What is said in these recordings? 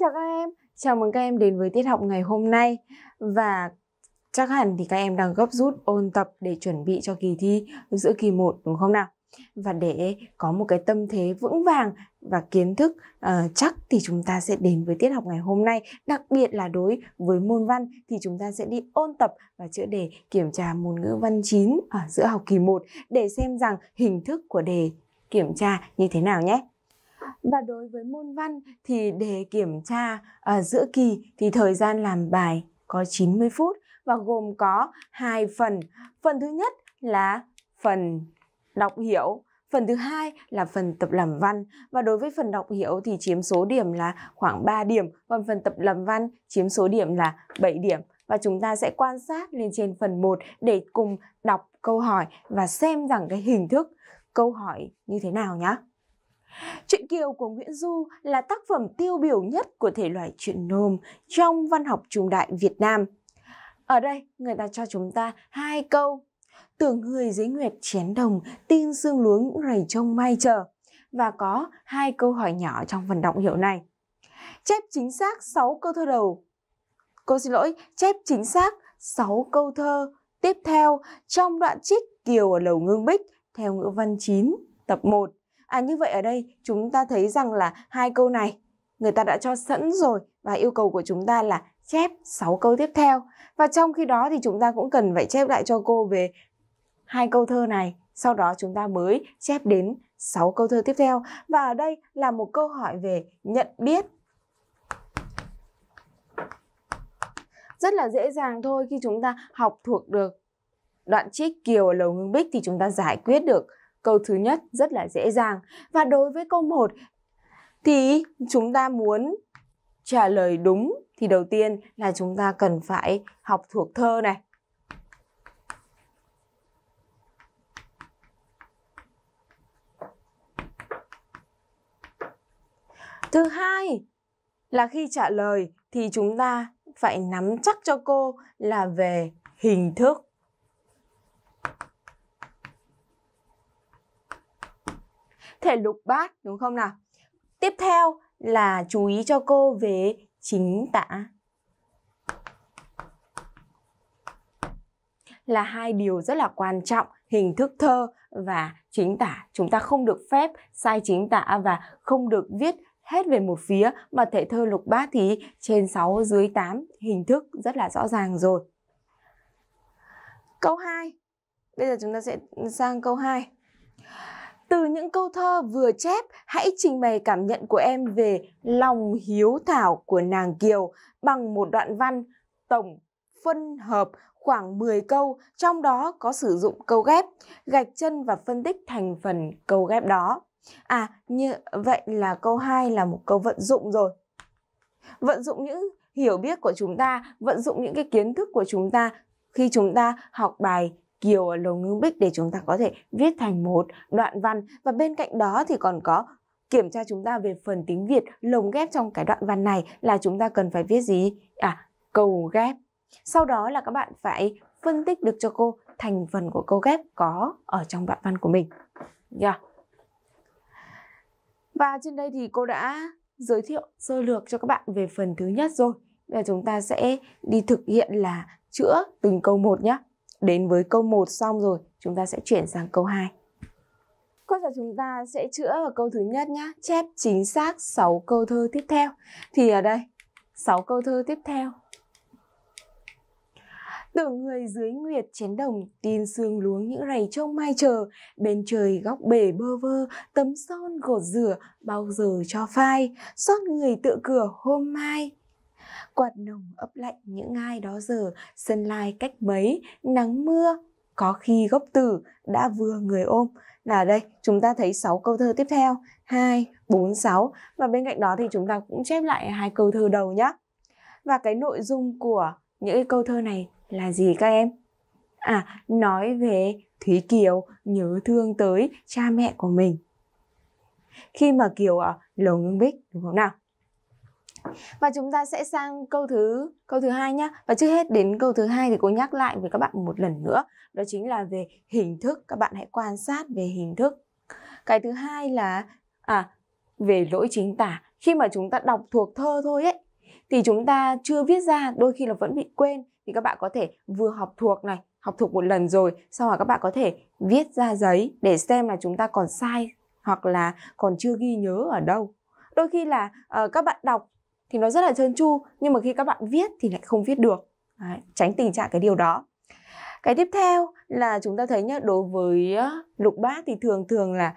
chào các em, chào mừng các em đến với tiết học ngày hôm nay Và chắc hẳn thì các em đang gấp rút ôn tập để chuẩn bị cho kỳ thi giữa kỳ 1 đúng không nào? Và để có một cái tâm thế vững vàng và kiến thức uh, chắc thì chúng ta sẽ đến với tiết học ngày hôm nay Đặc biệt là đối với môn văn thì chúng ta sẽ đi ôn tập và chữa đề kiểm tra môn ngữ văn 9 ở giữa học kỳ 1 Để xem rằng hình thức của đề kiểm tra như thế nào nhé và đối với môn văn thì để kiểm tra à, giữa kỳ thì thời gian làm bài có 90 phút và gồm có hai phần. Phần thứ nhất là phần đọc hiểu Phần thứ hai là phần tập làm văn và đối với phần đọc hiểu thì chiếm số điểm là khoảng 3 điểm, còn phần tập làm văn chiếm số điểm là 7 điểm và chúng ta sẽ quan sát lên trên phần 1 để cùng đọc câu hỏi và xem rằng cái hình thức câu hỏi như thế nào nhé. Chuyện Kiều của Nguyễn Du là tác phẩm tiêu biểu nhất của thể loại truyện nôm trong văn học trung đại Việt Nam. Ở đây, người ta cho chúng ta hai câu. Tưởng người dưới nguyệt chén đồng, tin sương luống rầy trông mai chờ. Và có hai câu hỏi nhỏ trong phần đọc hiệu này. Chép chính xác 6 câu thơ đầu. Cô xin lỗi, chép chính xác 6 câu thơ tiếp theo trong đoạn trích Kiều ở Lầu Ngưng Bích theo ngữ văn 9 tập 1. À như vậy ở đây chúng ta thấy rằng là hai câu này người ta đã cho sẵn rồi và yêu cầu của chúng ta là chép 6 câu tiếp theo. Và trong khi đó thì chúng ta cũng cần phải chép lại cho cô về hai câu thơ này, sau đó chúng ta mới chép đến 6 câu thơ tiếp theo. Và ở đây là một câu hỏi về nhận biết. Rất là dễ dàng thôi khi chúng ta học thuộc được đoạn trích Kiều ở Lầu Ngưng Bích thì chúng ta giải quyết được Câu thứ nhất rất là dễ dàng. Và đối với câu 1 thì chúng ta muốn trả lời đúng thì đầu tiên là chúng ta cần phải học thuộc thơ này. Thứ hai là khi trả lời thì chúng ta phải nắm chắc cho cô là về hình thức. thể lục bát đúng không nào? Tiếp theo là chú ý cho cô về chính tả. Là hai điều rất là quan trọng, hình thức thơ và chính tả. Chúng ta không được phép sai chính tả và không được viết hết về một phía mà thể thơ lục bát thì trên 6 dưới 8 hình thức rất là rõ ràng rồi. Câu 2. Bây giờ chúng ta sẽ sang câu 2. Từ những câu thơ vừa chép, hãy trình bày cảm nhận của em về lòng hiếu thảo của nàng Kiều bằng một đoạn văn tổng phân hợp khoảng 10 câu, trong đó có sử dụng câu ghép, gạch chân và phân tích thành phần câu ghép đó. À, như vậy là câu 2 là một câu vận dụng rồi. Vận dụng những hiểu biết của chúng ta, vận dụng những cái kiến thức của chúng ta khi chúng ta học bài kiều ở lầu ngư bích để chúng ta có thể viết thành một đoạn văn và bên cạnh đó thì còn có kiểm tra chúng ta về phần tiếng Việt lồng ghép trong cái đoạn văn này là chúng ta cần phải viết gì? À, câu ghép. Sau đó là các bạn phải phân tích được cho cô thành phần của câu ghép có ở trong đoạn văn của mình. Yeah. Và trên đây thì cô đã giới thiệu sơ lược cho các bạn về phần thứ nhất rồi. Bây giờ chúng ta sẽ đi thực hiện là chữa từng câu một nhé đến với câu 1 xong rồi, chúng ta sẽ chuyển sang câu 2. Câu giờ chúng ta sẽ chữa ở câu thứ nhất nhé. chép chính xác 6 câu thơ tiếp theo. Thì ở đây, 6 câu thơ tiếp theo. Tưởng người dưới nguyệt chén đồng, tin sương luống những rầy trông mai chờ, bên trời góc bể bơ vơ, tấm son gột rửa, bao giờ cho phai, xót người tựa cửa hôm mai, quạt nồng ấp lạnh những ai đó giờ sân lai cách mấy nắng mưa có khi gốc tử đã vừa người ôm là đây chúng ta thấy 6 câu thơ tiếp theo 2, 4, 6 và bên cạnh đó thì chúng ta cũng chép lại hai câu thơ đầu nhé và cái nội dung của những cái câu thơ này là gì các em à nói về Thúy Kiều nhớ thương tới cha mẹ của mình khi mà Kiều ở à, Lầu Ngưng Bích đúng không nào và chúng ta sẽ sang câu thứ câu thứ hai nhé. Và trước hết đến câu thứ hai thì cô nhắc lại với các bạn một lần nữa, đó chính là về hình thức. Các bạn hãy quan sát về hình thức. Cái thứ hai là à về lỗi chính tả. Khi mà chúng ta đọc thuộc thơ thôi ấy thì chúng ta chưa viết ra, đôi khi là vẫn bị quên thì các bạn có thể vừa học thuộc này, học thuộc một lần rồi, sau đó các bạn có thể viết ra giấy để xem là chúng ta còn sai hoặc là còn chưa ghi nhớ ở đâu đôi khi là uh, các bạn đọc thì nó rất là trơn tru nhưng mà khi các bạn viết thì lại không viết được Đấy, tránh tình trạng cái điều đó cái tiếp theo là chúng ta thấy nhá đối với lục bát thì thường thường là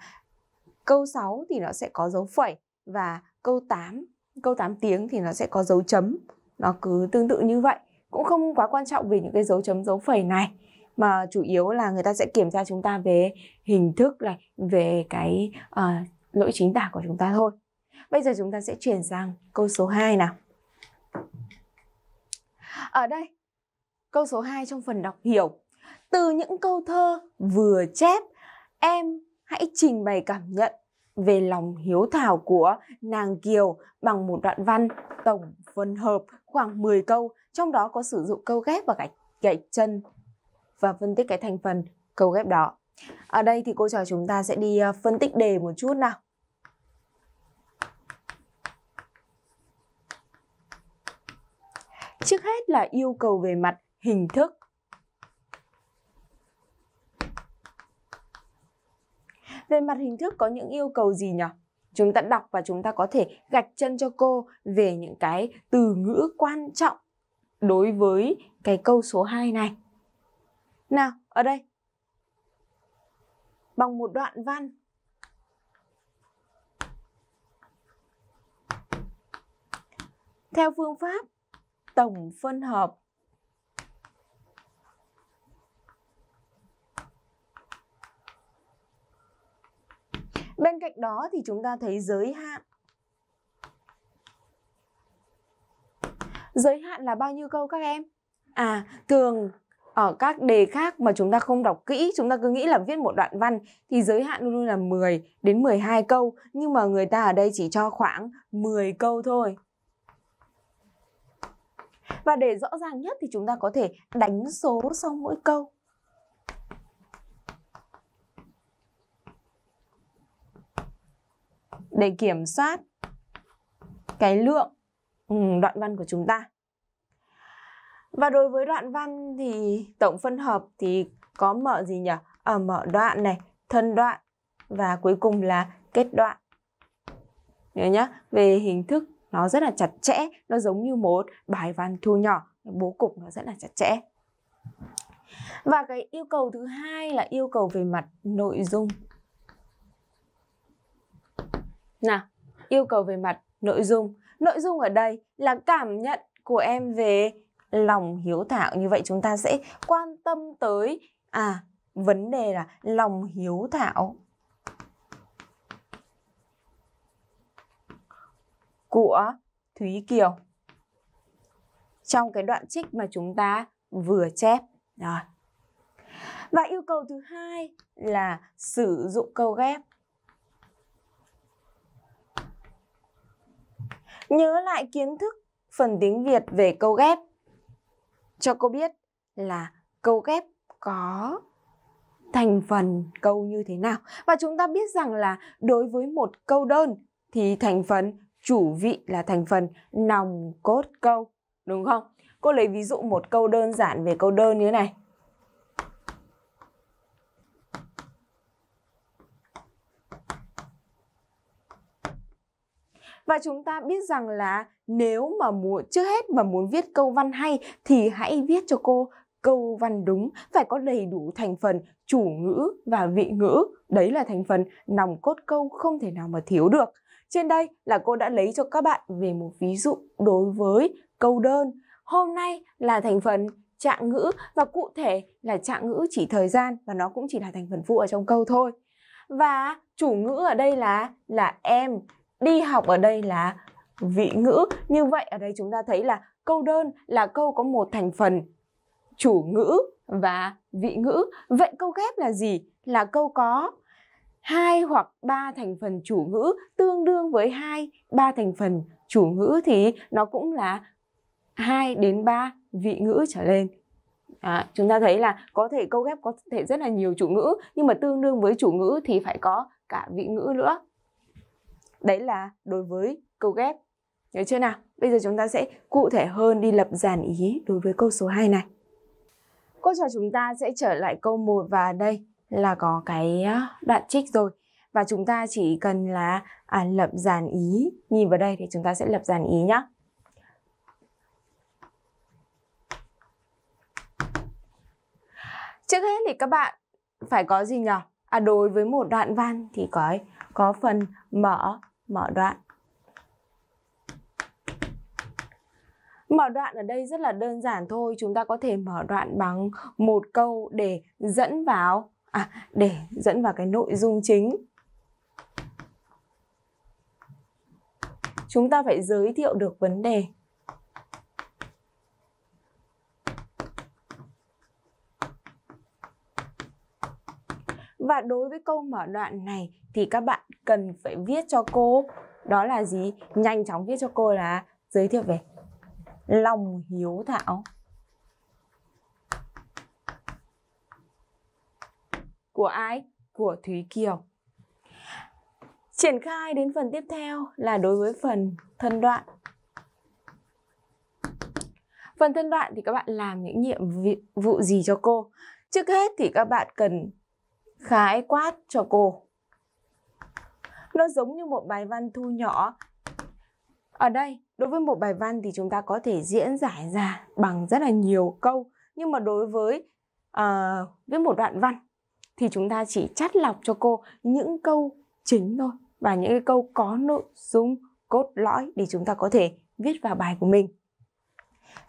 câu 6 thì nó sẽ có dấu phẩy và câu 8 câu 8 tiếng thì nó sẽ có dấu chấm nó cứ tương tự như vậy cũng không quá quan trọng về những cái dấu chấm dấu phẩy này mà chủ yếu là người ta sẽ kiểm tra chúng ta về hình thức này về cái uh, lỗi chính tả của chúng ta thôi Bây giờ chúng ta sẽ chuyển sang câu số 2 nào. Ở đây, câu số 2 trong phần đọc hiểu. Từ những câu thơ vừa chép, em hãy trình bày cảm nhận về lòng hiếu thảo của nàng Kiều bằng một đoạn văn tổng phân hợp khoảng 10 câu, trong đó có sử dụng câu ghép và gạch gạch chân và phân tích cái thành phần câu ghép đó. Ở đây thì cô trò chúng ta sẽ đi ờ, phân tích đề một chút nào. Trước hết là yêu cầu về mặt hình thức. Về mặt hình thức có những yêu cầu gì nhỉ? Chúng ta đọc và chúng ta có thể gạch chân cho cô về những cái từ ngữ quan trọng đối với cái câu số 2 này. Nào, ở đây. Bằng một đoạn văn theo phương pháp tổng phân hợp Bên cạnh đó thì chúng ta thấy giới hạn. Giới hạn là bao nhiêu câu các em? À, thường ở các đề khác mà chúng ta không đọc kỹ, chúng ta cứ nghĩ là viết một đoạn văn thì giới hạn luôn luôn là 10 đến 12 câu, nhưng mà người ta ở đây chỉ cho khoảng 10 câu thôi. Và để rõ ràng nhất thì chúng ta có thể đánh số sau mỗi câu. Để kiểm soát cái lượng ừ, đoạn văn của chúng ta. Và đối với đoạn văn thì tổng phân hợp thì có mở gì nhỉ? Ở à, mở đoạn này, thân đoạn và cuối cùng là kết đoạn. Nhớ nhá, về hình thức nó rất là chặt chẽ nó giống như một bài văn thu nhỏ bố cục nó rất là chặt chẽ và cái yêu cầu thứ hai là yêu cầu về mặt nội dung nào yêu cầu về mặt nội dung nội dung ở đây là cảm nhận của em về lòng hiếu thảo như vậy chúng ta sẽ quan tâm tới à vấn đề là lòng hiếu thảo của Thúy Kiều trong cái đoạn trích mà chúng ta vừa chép. Rồi. Và yêu cầu thứ hai là sử dụng câu ghép. Nhớ lại kiến thức phần tiếng Việt về câu ghép cho cô biết là câu ghép có thành phần câu như thế nào. Và chúng ta biết rằng là đối với một câu đơn thì thành phần chủ vị là thành phần nòng cốt câu, đúng không? Cô lấy ví dụ một câu đơn giản về câu đơn như thế này. Và chúng ta biết rằng là nếu mà muốn trước hết mà muốn viết câu văn hay thì hãy viết cho cô câu văn đúng phải có đầy đủ thành phần chủ ngữ và vị ngữ đấy là thành phần nòng cốt câu không thể nào mà thiếu được trên đây là cô đã lấy cho các bạn về một ví dụ đối với câu đơn. Hôm nay là thành phần trạng ngữ và cụ thể là trạng ngữ chỉ thời gian và nó cũng chỉ là thành phần phụ ở trong câu thôi. Và chủ ngữ ở đây là là em, đi học ở đây là vị ngữ. Như vậy ở đây chúng ta thấy là câu đơn là câu có một thành phần chủ ngữ và vị ngữ. Vậy câu ghép là gì? Là câu có hai hoặc ba thành phần chủ ngữ tương đương với hai ba thành phần chủ ngữ thì nó cũng là hai đến ba vị ngữ trở lên À, chúng ta thấy là có thể câu ghép có thể rất là nhiều chủ ngữ nhưng mà tương đương với chủ ngữ thì phải có cả vị ngữ nữa đấy là đối với câu ghép nhớ chưa nào bây giờ chúng ta sẽ cụ thể hơn đi lập dàn ý đối với câu số 2 này cô trò chúng ta sẽ trở lại câu 1 và đây là có cái đoạn trích rồi và chúng ta chỉ cần là à, lập dàn ý nhìn vào đây thì chúng ta sẽ lập dàn ý nhá trước hết thì các bạn phải có gì nhỉ à, đối với một đoạn văn thì có có phần mở mở đoạn Mở đoạn ở đây rất là đơn giản thôi, chúng ta có thể mở đoạn bằng một câu để dẫn vào à, để dẫn vào cái nội dung chính chúng ta phải giới thiệu được vấn đề Và đối với câu mở đoạn này thì các bạn cần phải viết cho cô đó là gì? Nhanh chóng viết cho cô là giới thiệu về lòng hiếu thảo. Của ai? Của Thúy Kiều. Triển khai đến phần tiếp theo là đối với phần thân đoạn. Phần thân đoạn thì các bạn làm những nhiệm vụ gì cho cô? Trước hết thì các bạn cần khái quát cho cô. Nó giống như một bài văn thu nhỏ. Ở đây, đối với một bài văn thì chúng ta có thể diễn giải ra bằng rất là nhiều câu. Nhưng mà đối với uh, với một đoạn văn thì chúng ta chỉ chắt lọc cho cô những câu chính thôi và những cái câu có nội dung cốt lõi để chúng ta có thể viết vào bài của mình.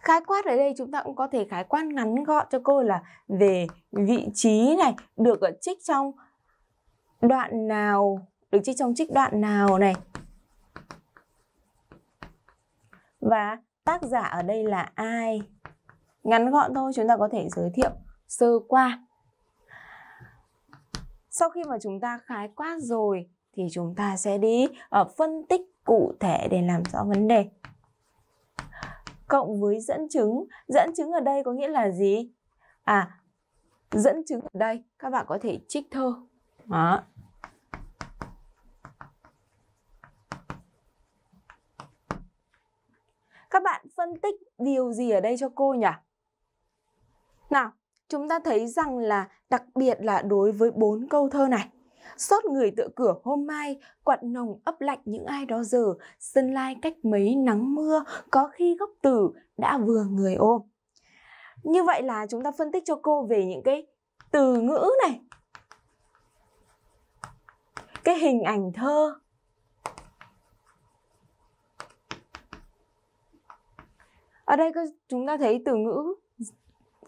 Khái quát ở đây chúng ta cũng có thể khái quát ngắn gọn cho cô là về vị trí này được ở trích trong đoạn nào, được trích trong trích đoạn nào này. Và tác giả ở đây là ai? Ngắn gọn thôi chúng ta có thể giới thiệu sơ qua sau khi mà chúng ta khái quát rồi thì chúng ta sẽ đi uh, phân tích cụ thể để làm rõ vấn đề cộng với dẫn chứng dẫn chứng ở đây có nghĩa là gì à dẫn chứng ở đây các bạn có thể trích thơ đó các bạn phân tích điều gì ở đây cho cô nhỉ nào chúng ta thấy rằng là đặc biệt là đối với bốn câu thơ này. Xót người tựa cửa hôm mai, quặn nồng ấp lạnh những ai đó giờ, sân lai cách mấy nắng mưa, có khi gốc tử đã vừa người ôm. Như vậy là chúng ta phân tích cho cô về những cái từ ngữ này, cái hình ảnh thơ, ở đây chúng ta thấy từ ngữ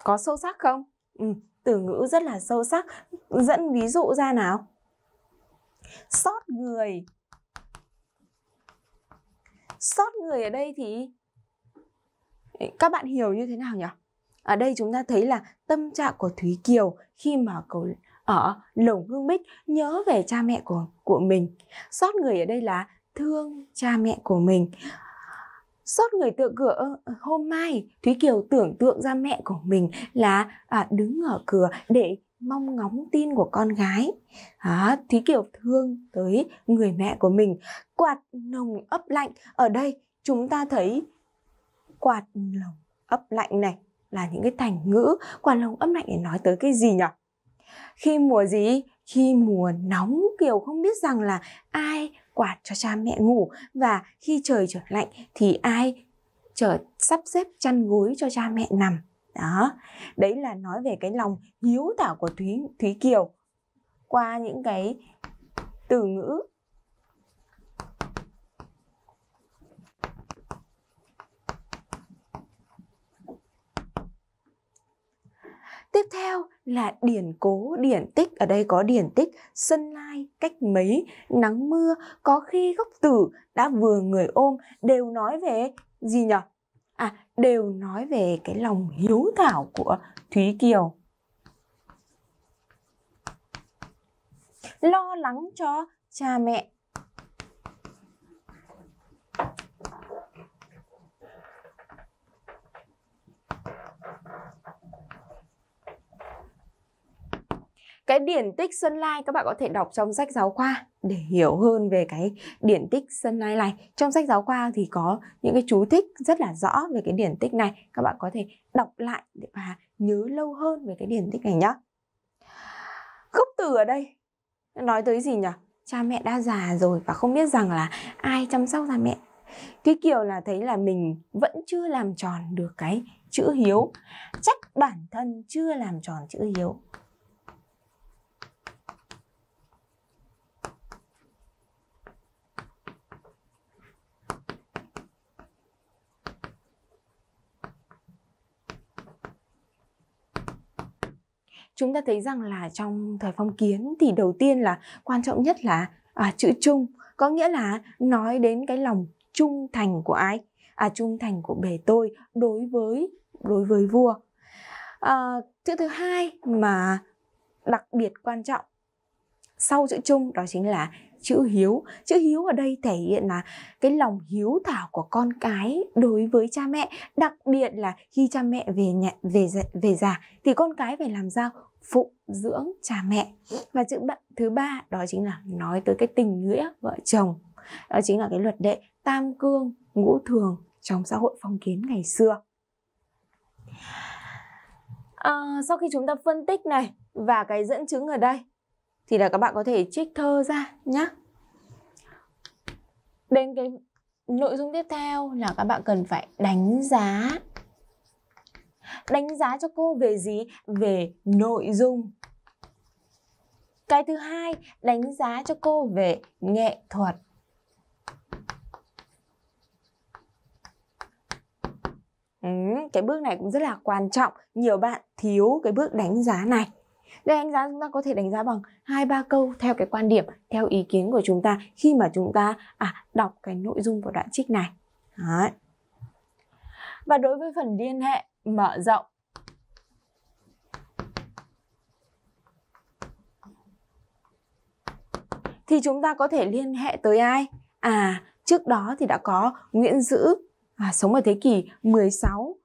có sâu sắc không? Ừ, từ ngữ rất là sâu sắc. Dẫn ví dụ ra nào. xót người. xót người ở đây thì các bạn hiểu như thế nào nhỉ? Ở đây chúng ta thấy là tâm trạng của Thúy Kiều khi mà cậu ở lồng hương bích nhớ về cha mẹ của của mình. xót người ở đây là thương cha mẹ của mình Xót người tựa cửa ờ, hôm mai, Thúy Kiều tưởng tượng ra mẹ của mình là à, đứng ở cửa để mong ngóng tin của con gái. À, Thúy Kiều thương tới người mẹ của mình. Quạt nồng ấp lạnh, ở đây chúng ta thấy quạt nồng ấp lạnh này là những cái thành ngữ quạt nồng ấp lạnh để nói tới cái gì nhỉ? Khi mùa gì? Khi mùa nóng Kiều không biết rằng là ai quạt cho cha mẹ ngủ và khi trời trở lạnh thì ai trở sắp xếp chăn gối cho cha mẹ nằm đó đấy là nói về cái lòng hiếu thảo của thúy thúy kiều qua những cái từ ngữ Tiếp theo là điển cố điển tích, ở đây có điển tích sân lai, cách mấy, nắng mưa, có khi gốc tử đã vừa người ôm đều nói về gì nhỉ? À, đều nói về cái lòng hiếu thảo của Thúy Kiều. Lo lắng cho cha mẹ Cái điển tích Xuân Lai các bạn có thể đọc trong sách giáo khoa để hiểu hơn về cái điển tích Xuân Lai này. Trong sách giáo khoa thì có những cái chú thích rất là rõ về cái điển tích này. Các bạn có thể đọc lại và nhớ lâu hơn về cái điển tích này nhá. Gốc từ ở đây nói tới gì nhỉ? Cha mẹ đã già rồi và không biết rằng là ai chăm sóc cha mẹ cái kiểu là thấy là mình vẫn chưa làm tròn được cái chữ hiếu chắc bản thân chưa làm tròn chữ hiếu chúng ta thấy rằng là trong thời phong kiến thì đầu tiên là quan trọng nhất là à, chữ trung có nghĩa là nói đến cái lòng trung thành của ai à trung thành của bề tôi đối với đối với vua à, chữ thứ hai mà đặc biệt quan trọng sau chữ trung đó chính là chữ hiếu chữ hiếu ở đây thể hiện là cái lòng hiếu thảo của con cái đối với cha mẹ đặc biệt là khi cha mẹ về nhà về về già thì con cái phải làm sao phụng dưỡng cha mẹ và chữ bạn thứ ba đó chính là nói tới cái tình nghĩa vợ chồng đó chính là cái luật đệ tam cương ngũ thường trong xã hội phong kiến ngày xưa à, sau khi chúng ta phân tích này và cái dẫn chứng ở đây thì là các bạn có thể trích thơ ra nhé đến cái nội dung tiếp theo là các bạn cần phải đánh giá đánh giá cho cô về gì về nội dung cái thứ hai đánh giá cho cô về nghệ thuật ừ, cái bước này cũng rất là quan trọng nhiều bạn thiếu cái bước đánh giá này đây đánh giá chúng ta có thể đánh giá bằng hai ba câu theo cái quan điểm theo ý kiến của chúng ta khi mà chúng ta à đọc cái nội dung của đoạn trích này Đấy. và đối với phần liên hệ mở rộng thì chúng ta có thể liên hệ tới ai à trước đó thì đã có Nguyễn Dữ à, sống ở thế kỷ 16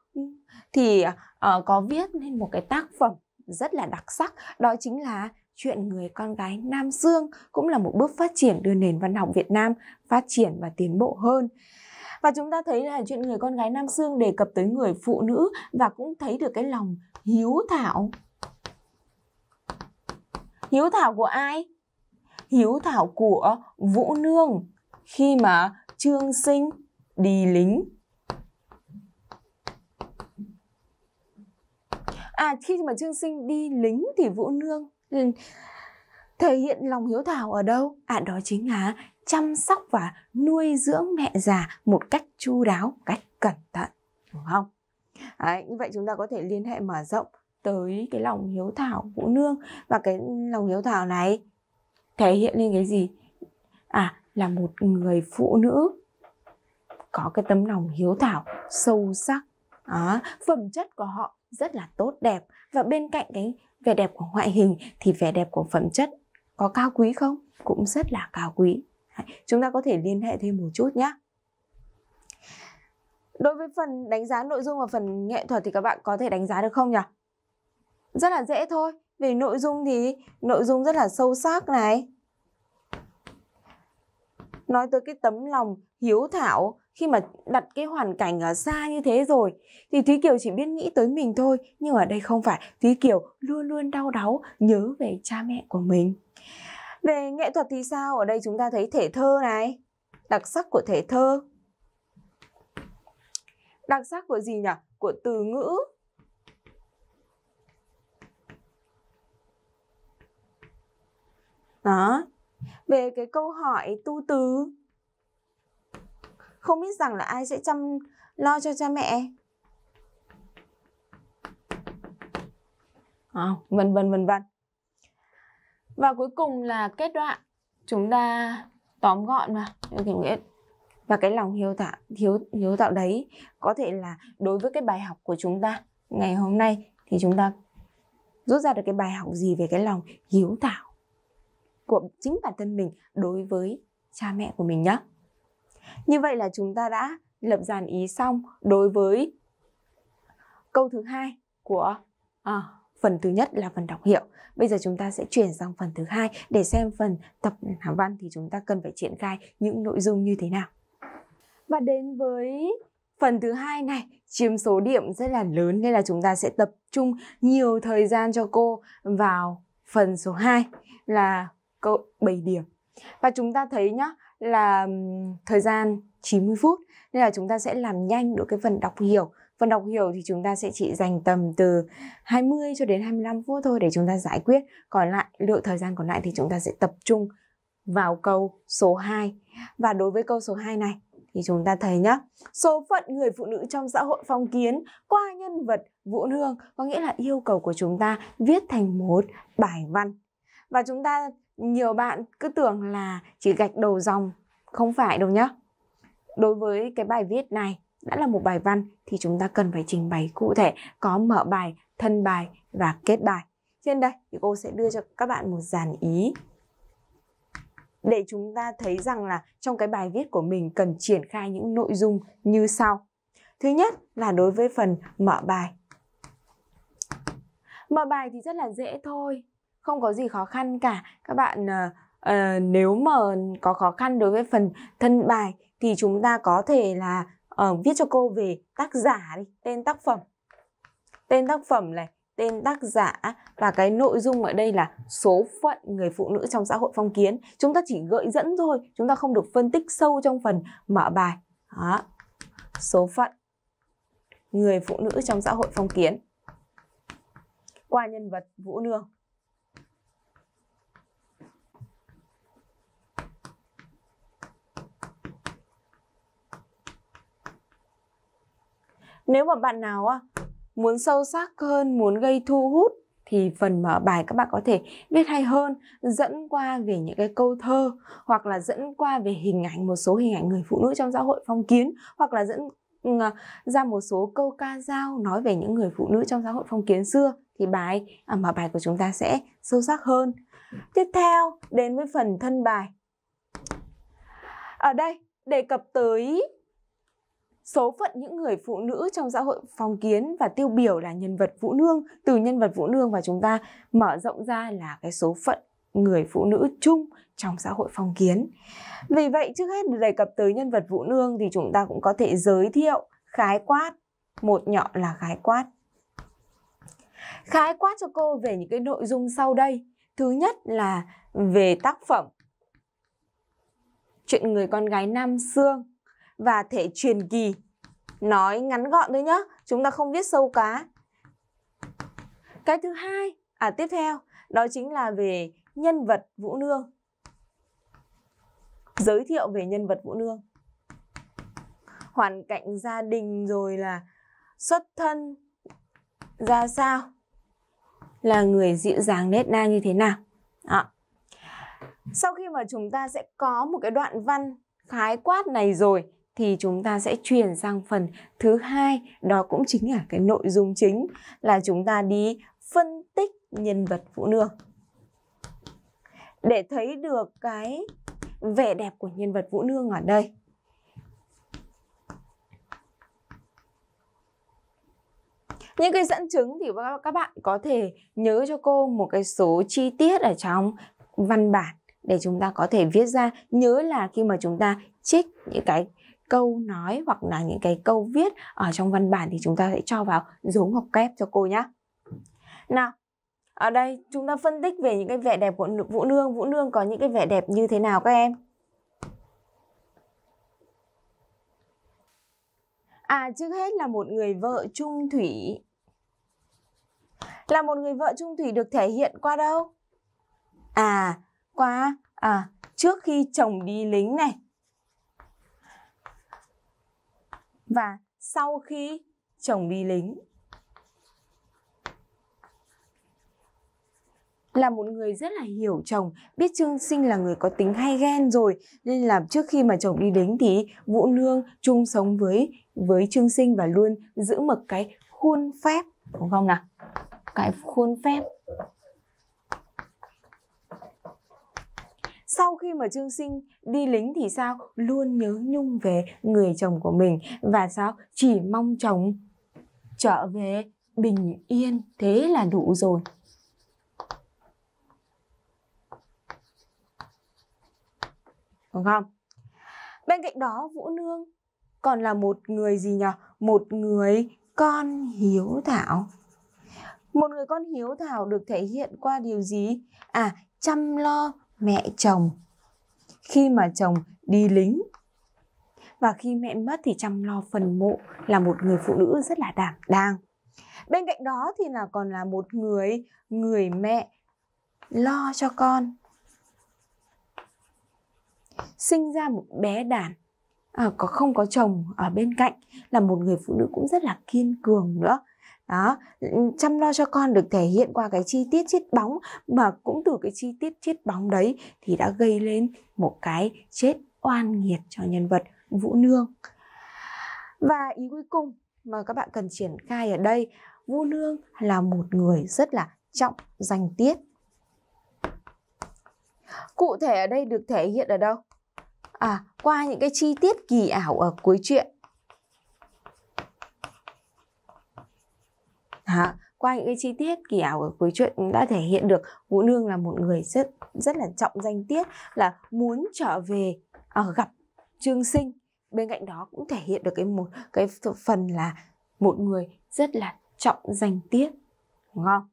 thì à, có viết lên một cái tác phẩm rất là đặc sắc đó chính là chuyện người con gái Nam Dương cũng là một bước phát triển đưa nền văn học Việt Nam phát triển và tiến bộ hơn. Và chúng ta thấy là chuyện người con gái Nam Dương đề cập tới người phụ nữ và cũng thấy được cái lòng hiếu thảo. Hiếu thảo của ai? Hiếu thảo của Vũ Nương khi mà Trương Sinh đi lính à khi mà trương sinh đi lính thì vũ nương ừ, thể hiện lòng hiếu thảo ở đâu à đó chính là chăm sóc và nuôi dưỡng mẹ già một cách chu đáo cách cẩn thận đúng không Đấy, như vậy chúng ta có thể liên hệ mở rộng tới cái lòng hiếu thảo vũ nương và cái lòng hiếu thảo này thể hiện lên cái gì à là một người phụ nữ có cái tấm lòng hiếu thảo sâu sắc đó phẩm chất của họ rất là tốt đẹp và bên cạnh cái vẻ đẹp của ngoại hình thì vẻ đẹp của phẩm chất có cao quý không cũng rất là cao quý chúng ta có thể liên hệ thêm một chút nhé đối với phần đánh giá nội dung và phần nghệ thuật thì các bạn có thể đánh giá được không nhỉ rất là dễ thôi vì nội dung thì nội dung rất là sâu sắc này nói tới cái tấm lòng hiếu thảo khi mà đặt cái hoàn cảnh ở à, xa như thế rồi thì Thúy Kiều chỉ biết nghĩ tới mình thôi nhưng ở đây không phải Thúy Kiều luôn luôn đau đáu nhớ về cha mẹ của mình về nghệ thuật thì sao ở đây chúng ta thấy thể thơ này đặc sắc của thể thơ đặc sắc của gì nhỉ của từ ngữ đó về cái câu hỏi tu từ không biết rằng là ai sẽ chăm lo cho cha mẹ à, vân vân vân vân và cuối cùng là kết đoạn chúng ta tóm gọn mà và cái lòng hiếu tạo hiếu hiếu tạo đấy có thể là đối với cái bài học của chúng ta ngày hôm nay thì chúng ta rút ra được cái bài học gì về cái lòng hiếu thảo của chính bản thân mình đối với cha mẹ của mình nhé như vậy là chúng ta đã lập dàn ý xong đối với câu thứ hai của à, phần thứ nhất là phần đọc hiểu. Bây giờ chúng ta sẽ chuyển sang phần thứ hai để xem phần tập hàm văn thì chúng ta cần phải triển khai những nội dung như thế nào. Và đến với phần thứ hai này chiếm số điểm rất là lớn nên là chúng ta sẽ tập trung nhiều thời gian cho cô vào phần số 2 là câu 7 điểm. Và chúng ta thấy nhá, là thời gian 90 phút nên là chúng ta sẽ làm nhanh được cái phần đọc hiểu phần đọc hiểu thì chúng ta sẽ chỉ dành tầm từ 20 cho đến 25 phút thôi để chúng ta giải quyết còn lại lượng thời gian còn lại thì chúng ta sẽ tập trung vào câu số 2 và đối với câu số 2 này thì chúng ta thấy nhá số phận người phụ nữ trong xã hội phong kiến qua nhân vật vũ nương có nghĩa là yêu cầu của chúng ta viết thành một bài văn và chúng ta nhiều bạn cứ tưởng là chỉ gạch đầu dòng không phải đâu nhá đối với cái bài viết này đã là một bài văn thì chúng ta cần phải trình bày cụ thể có mở bài thân bài và kết bài trên đây thì cô sẽ đưa cho các bạn một dàn ý để chúng ta thấy rằng là trong cái bài viết của mình cần triển khai những nội dung như sau thứ nhất là đối với phần mở bài mở bài thì rất là dễ thôi không có gì khó khăn cả các bạn uh, nếu mà có khó khăn đối với phần thân bài thì chúng ta có thể là uh, viết cho cô về tác giả đi tên tác phẩm tên tác phẩm này tên tác giả và cái nội dung ở đây là số phận người phụ nữ trong xã hội phong kiến chúng ta chỉ gợi dẫn thôi chúng ta không được phân tích sâu trong phần mở bài Đó. số phận người phụ nữ trong xã hội phong kiến qua nhân vật vũ nương nếu mà bạn nào muốn sâu sắc hơn muốn gây thu hút thì phần mở bài các bạn có thể viết hay hơn dẫn qua về những cái câu thơ hoặc là dẫn qua về hình ảnh một số hình ảnh người phụ nữ trong xã hội phong kiến hoặc là dẫn ừ, à, ra một số câu ca dao nói về những người phụ nữ trong xã hội phong kiến xưa thì bài à, mở bài của chúng ta sẽ sâu sắc hơn tiếp theo đến với phần thân bài ở đây đề cập tới số phận những người phụ nữ trong xã hội phong kiến và tiêu biểu là nhân vật vũ nương từ nhân vật vũ nương và chúng ta mở rộng ra là cái số phận người phụ nữ chung trong xã hội phong kiến vì vậy trước hết đề cập tới nhân vật vũ nương thì chúng ta cũng có thể giới thiệu khái quát một nhỏ là khái quát khái quát cho cô về những cái nội dung sau đây thứ nhất là về tác phẩm chuyện người con gái nam xương và thể truyền kỳ. Nói ngắn gọn thôi nhá, chúng ta không viết sâu cá. Cái thứ hai, à tiếp theo, đó chính là về nhân vật Vũ Nương. Giới thiệu về nhân vật Vũ Nương. Hoàn cảnh gia đình rồi là xuất thân ra sao? Là người dịu dàng nét na như thế nào? Đó. Sau khi mà chúng ta sẽ có một cái đoạn văn khái quát này rồi thì chúng ta sẽ chuyển sang phần thứ hai đó cũng chính là cái nội dung chính là chúng ta đi phân tích nhân vật phụ nương để thấy được cái vẻ đẹp của nhân vật vũ nương ở đây những cái dẫn chứng thì các bạn có thể nhớ cho cô một cái số chi tiết ở trong văn bản để chúng ta có thể viết ra nhớ là khi mà chúng ta trích những cái câu nói hoặc là những cái câu viết ở trong văn bản thì chúng ta sẽ cho vào dấu ngoặc kép cho cô nhé. Nào, ở đây chúng ta phân tích về những cái vẻ đẹp của Vũ Nương. Vũ Nương có những cái vẻ đẹp như thế nào các em? À, trước hết là một người vợ trung thủy. Là một người vợ trung thủy được thể hiện qua đâu? À, qua à, trước khi chồng đi lính này, và sau khi chồng đi lính. là một người rất là hiểu chồng, biết Trương Sinh là người có tính hay ghen rồi, nên là trước khi mà chồng đi lính thì Vũ Nương chung sống với với Trương Sinh và luôn giữ mực cái khuôn phép, đúng không nào? Cái khuôn phép sau khi mà Trương Sinh đi lính thì sao luôn nhớ nhung về người chồng của mình và sao chỉ mong chồng trở về bình yên thế là đủ rồi đúng không bên cạnh đó vũ nương còn là một người gì nhỉ một người con hiếu thảo một người con hiếu thảo được thể hiện qua điều gì à chăm lo mẹ chồng khi mà chồng đi lính và khi mẹ mất thì chăm lo phần mộ là một người phụ nữ rất là đảm đang bên cạnh đó thì là còn là một người người mẹ lo cho con sinh ra một bé đàn à, có không có chồng ở bên cạnh là một người phụ nữ cũng rất là kiên cường nữa đó chăm lo cho con được thể hiện qua cái chi tiết chiết bóng mà cũng từ cái chi tiết chiết bóng đấy thì đã gây lên một cái chết oan nghiệt cho nhân vật vũ nương và ý cuối cùng mà các bạn cần triển khai ở đây vũ nương là một người rất là trọng danh tiết cụ thể ở đây được thể hiện ở đâu à qua những cái chi tiết kỳ ảo ở cuối truyện à, qua những cái chi tiết kỳ ảo ở cuối truyện đã thể hiện được vũ nương là một người rất rất là trọng danh tiết là muốn trở về à, gặp trương sinh bên cạnh đó cũng thể hiện được cái một cái phần là một người rất là trọng danh tiết ngon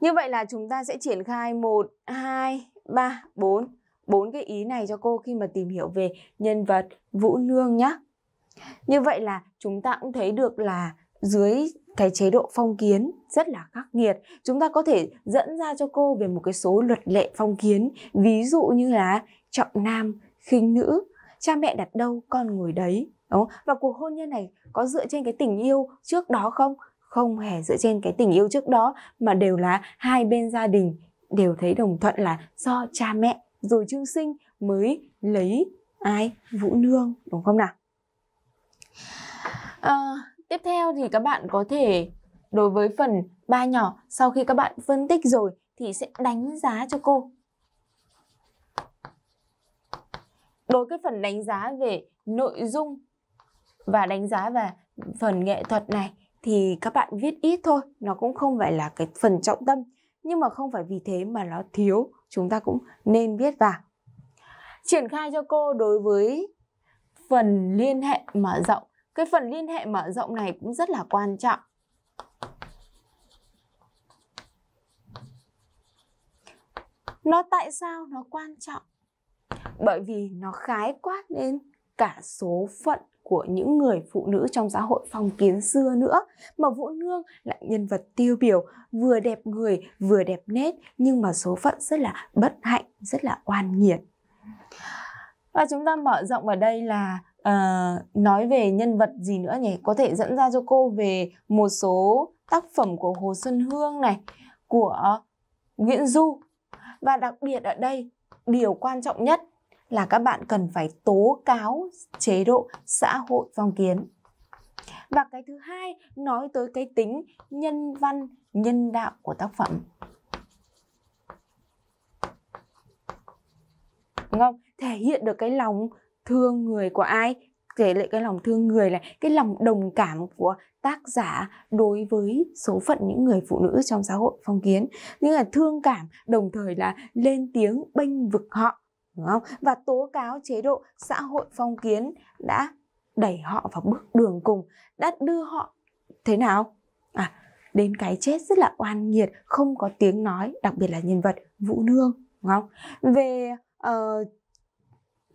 như vậy là chúng ta sẽ triển khai một hai ba bốn bốn cái ý này cho cô khi mà tìm hiểu về nhân vật Vũ Nương nhé. Như vậy là chúng ta cũng thấy được là dưới cái chế độ phong kiến rất là khắc nghiệt chúng ta có thể dẫn ra cho cô về một cái số luật lệ phong kiến ví dụ như là trọng nam khinh nữ cha mẹ đặt đâu con ngồi đấy đúng không? và cuộc hôn nhân này có dựa trên cái tình yêu trước đó không không hề dựa trên cái tình yêu trước đó mà đều là hai bên gia đình đều thấy đồng thuận là do cha mẹ rồi trương sinh mới lấy ai vũ nương đúng không nào à, Tiếp theo thì các bạn có thể đối với phần ba nhỏ sau khi các bạn phân tích rồi thì sẽ đánh giá cho cô. Đối với phần đánh giá về nội dung và đánh giá về phần nghệ thuật này thì các bạn viết ít thôi, nó cũng không phải là cái phần trọng tâm nhưng mà không phải vì thế mà nó thiếu, chúng ta cũng nên viết vào. Triển khai cho cô đối với phần liên hệ mở rộng cái phần liên hệ mở rộng này cũng rất là quan trọng. Nó tại sao nó quan trọng? Bởi vì nó khái quát đến cả số phận của những người phụ nữ trong xã hội phong kiến xưa nữa mà Vũ Nương lại nhân vật tiêu biểu vừa đẹp người vừa đẹp nét nhưng mà số phận rất là bất hạnh rất là oan nghiệt và chúng ta mở rộng ở đây là Ờ, nói về nhân vật gì nữa nhỉ có thể dẫn ra cho cô về một số tác phẩm của hồ xuân hương này của nguyễn du và đặc biệt ở đây điều quan trọng nhất là các bạn cần phải tố cáo chế độ xã hội phong kiến và cái thứ hai nói tới cái tính nhân văn nhân đạo của tác phẩm đúng không thể hiện được cái lòng thương người của ai kể lại cái lòng thương người này cái lòng đồng cảm của tác giả đối với số phận những người phụ nữ trong xã hội phong kiến nhưng là thương cảm đồng thời là lên tiếng bênh vực họ đúng không và tố cáo chế độ xã hội phong kiến đã đẩy họ vào bước đường cùng đã đưa họ thế nào à đến cái chết rất là oan nghiệt không có tiếng nói đặc biệt là nhân vật vũ nương đúng không về uh,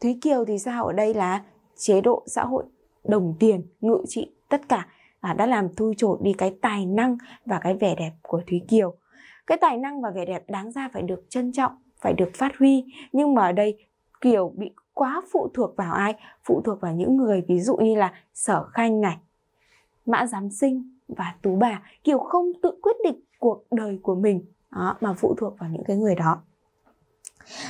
Thúy Kiều thì sao ở đây là chế độ xã hội đồng tiền ngự trị tất cả à, đã làm thui chột đi cái tài năng và cái vẻ đẹp của Thúy Kiều. Cái tài năng và vẻ đẹp đáng ra phải được trân trọng, phải được phát huy. Nhưng mà ở đây Kiều bị quá phụ thuộc vào ai? Phụ thuộc vào những người ví dụ như là Sở Khanh này, Mã Giám Sinh và Tú Bà. Kiều không tự quyết định cuộc đời của mình đó, mà phụ thuộc vào những cái người đó.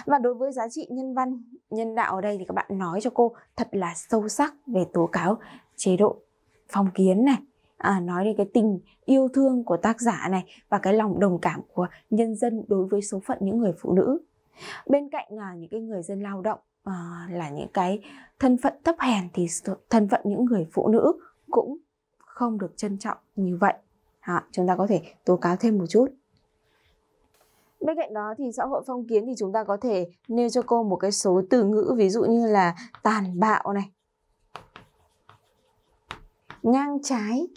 Và đối với giá trị nhân văn, nhân đạo ở đây thì các bạn nói cho cô thật là sâu sắc về tố cáo chế độ phong kiến này, à, nói đến cái tình yêu thương của tác giả này và cái lòng đồng cảm của nhân dân đối với số phận những người phụ nữ. Bên cạnh là những cái người dân lao động à, là những cái thân phận thấp hèn thì thân phận những người phụ nữ cũng không được trân trọng như vậy. À, chúng ta có thể tố cáo thêm một chút. Bên cạnh đó thì xã hội phong kiến thì chúng ta có thể nêu cho cô một cái số từ ngữ ví dụ như là tàn bạo này, ngang trái,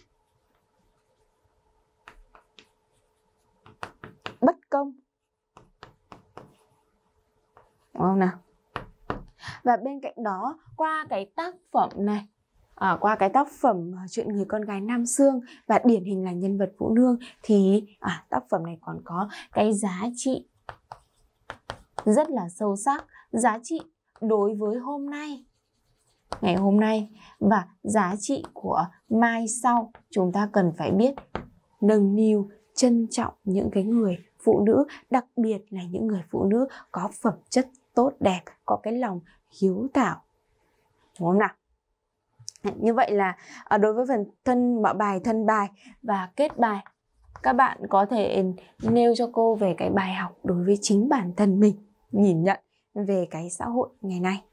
bất công. Đúng không nào? Và bên cạnh đó qua cái tác phẩm này à, qua cái tác phẩm ờ, chuyện người con gái Nam xương và điển hình là nhân vật Vũ Nương thì à, tác phẩm này còn có cái giá trị rất là sâu sắc, giá trị đối với hôm nay ngày hôm nay và giá trị của mai sau chúng ta cần phải biết nâng niu trân trọng những cái người phụ nữ đặc biệt là những người phụ nữ có phẩm chất tốt đẹp có cái lòng hiếu thảo đúng không nào như vậy là à, đối với phần thân mở bài thân bài và kết bài các bạn có thể nêu cho cô về cái bài học đối với chính bản thân mình nhìn nhận về cái xã hội ngày nay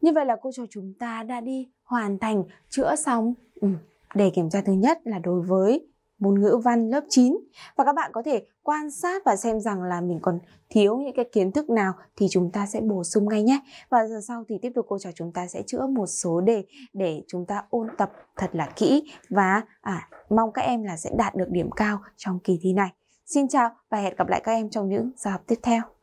như vậy là cô trò chúng ta đã đi hoàn thành chữa xong ừ. đề kiểm tra thứ nhất là đối với môn ngữ văn lớp 9 và các bạn có thể quan sát và xem rằng là mình còn thiếu những cái kiến thức nào thì chúng ta sẽ bổ sung ngay nhé. Và giờ sau thì tiếp tục cô trò chúng ta sẽ chữa một số đề để chúng ta ôn tập thật là kỹ và à, mong các em là sẽ đạt được điểm cao trong kỳ thi này. Xin chào và hẹn gặp lại các em trong những giờ học tiếp theo.